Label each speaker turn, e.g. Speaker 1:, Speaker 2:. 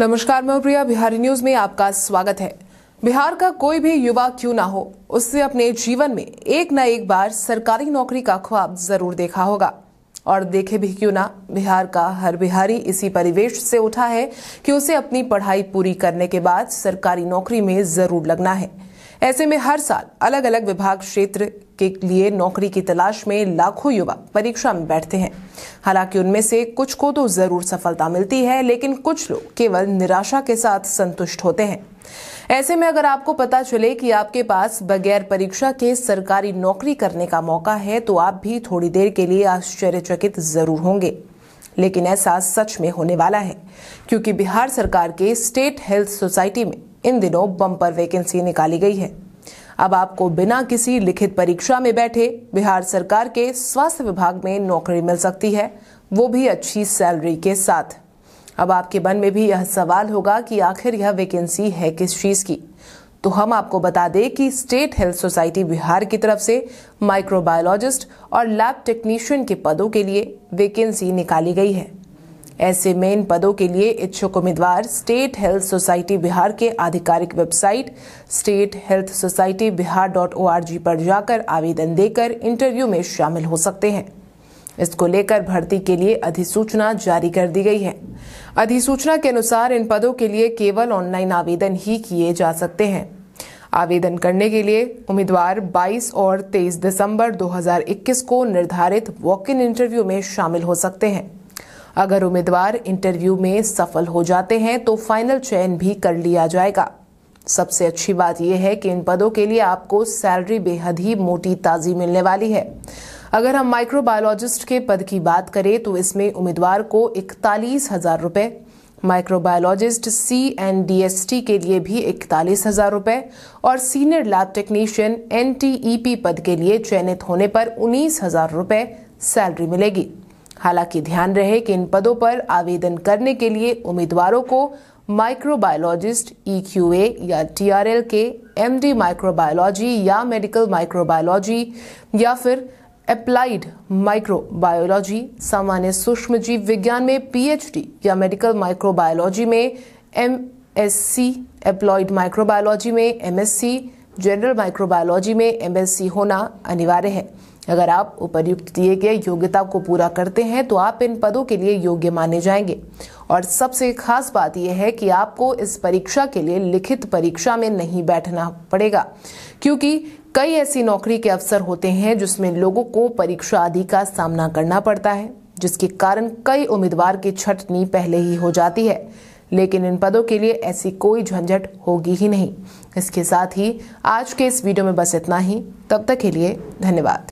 Speaker 1: नमस्कार मैं प्रिया बिहारी न्यूज में आपका स्वागत है बिहार का कोई भी युवा क्यों ना हो उससे अपने जीवन में एक न एक बार सरकारी नौकरी का ख्वाब जरूर देखा होगा और देखे भी क्यों ना बिहार का हर बिहारी इसी परिवेश से उठा है कि उसे अपनी पढ़ाई पूरी करने के बाद सरकारी नौकरी में जरूर लगना है ऐसे में हर साल अलग अलग विभाग क्षेत्र के लिए नौकरी की तलाश में लाखों युवा परीक्षा में बैठते हैं हालांकि उनमें से कुछ को तो जरूर सफलता मिलती है लेकिन कुछ लोग केवल निराशा के साथ संतुष्ट होते हैं ऐसे में अगर आपको पता चले कि आपके पास बगैर परीक्षा के सरकारी नौकरी करने का मौका है तो आप भी थोड़ी देर के लिए आश्चर्यचकित जरूर होंगे लेकिन ऐसा सच में होने वाला है क्योंकि बिहार सरकार के स्टेट हेल्थ सोसाइटी में इन दिनों बम्पर वैकेंसी निकाली गई है अब आपको बिना किसी लिखित परीक्षा में बैठे बिहार सरकार के स्वास्थ्य विभाग में नौकरी मिल सकती है वो भी अच्छी सैलरी के साथ अब आपके मन में भी यह सवाल होगा कि आखिर यह वैकेंसी है किस चीज़ की तो हम आपको बता दें कि स्टेट हेल्थ सोसाइटी बिहार की तरफ से माइक्रोबायोलॉजिस्ट और लैब टेक्नीशियन के पदों के लिए वैकेंसी निकाली गई है ऐसे में इन पदों के लिए इच्छुक उम्मीदवार स्टेट हेल्थ सोसाइटी बिहार के आधिकारिक website state health society Bihar dot O पर जाकर आवेदन देकर इंटरव्यू में शामिल हो सकते हैं इसको लेकर भर्ती के लिए अधिसूचना जारी कर दी गई है अधिसूचना के अनुसार इन पदों के लिए केवल ऑनलाइन आवेदन ही किए जा सकते हैं आवेदन करने के लिए उम्मीदवार 22 और 23 दिसंबर 2021 को निर्धारित वॉक इन इंटरव्यू में शामिल हो सकते हैं अगर उम्मीदवार इंटरव्यू में सफल हो जाते हैं तो फाइनल चयन भी कर लिया जाएगा सबसे अच्छी बात यह है कि इन पदों के लिए आपको सैलरी बेहद ही मोटी ताजी मिलने वाली है अगर हम माइक्रोबायोलॉजिस्ट के पद की बात करें तो इसमें उम्मीदवार को इकतालीस हजार रुपये माइक्रोबायोलॉजिस्ट सी एंड डीएसटी के लिए भी इकतालीस हजार रूपये और सीनियर लैब टेक्नीशियन एनटीईपी पद के लिए चयनित होने पर उन्नीस हजार रूपये सैलरी मिलेगी हालांकि ध्यान रहे कि इन पदों पर आवेदन करने के लिए उम्मीदवारों को माइक्रोबायोलॉजिस्ट ईक्यूए e या टीआरएल के एमडी माइक्रोबायोलॉजी या मेडिकल माइक्रोबायोलॉजी या फिर अप्लाइड माइक्रोबायोलॉजी सामान्य सूक्ष्म जीव विज्ञान में पीएचडी या मेडिकल माइक्रोबायोलॉजी में एमएससी एप्लॉयड माइक्रोबायोलॉजी में एमएससी जनरल माइक्रोबायोलॉजी में एम होना अनिवार्य है अगर आप उपर्युक्त दिए गए योग्यता को पूरा करते हैं तो आप इन पदों के लिए योग्य माने जाएंगे और सबसे खास बात यह है कि आपको इस परीक्षा के लिए लिखित परीक्षा में नहीं बैठना पड़ेगा क्योंकि कई ऐसी नौकरी के अवसर होते हैं जिसमें लोगों को परीक्षा आदि का सामना करना पड़ता है जिसके कारण कई उम्मीदवार की छटनी पहले ही हो जाती है लेकिन इन पदों के लिए ऐसी कोई झंझट होगी ही नहीं इसके साथ ही आज के इस वीडियो में बस इतना ही तब तक के लिए धन्यवाद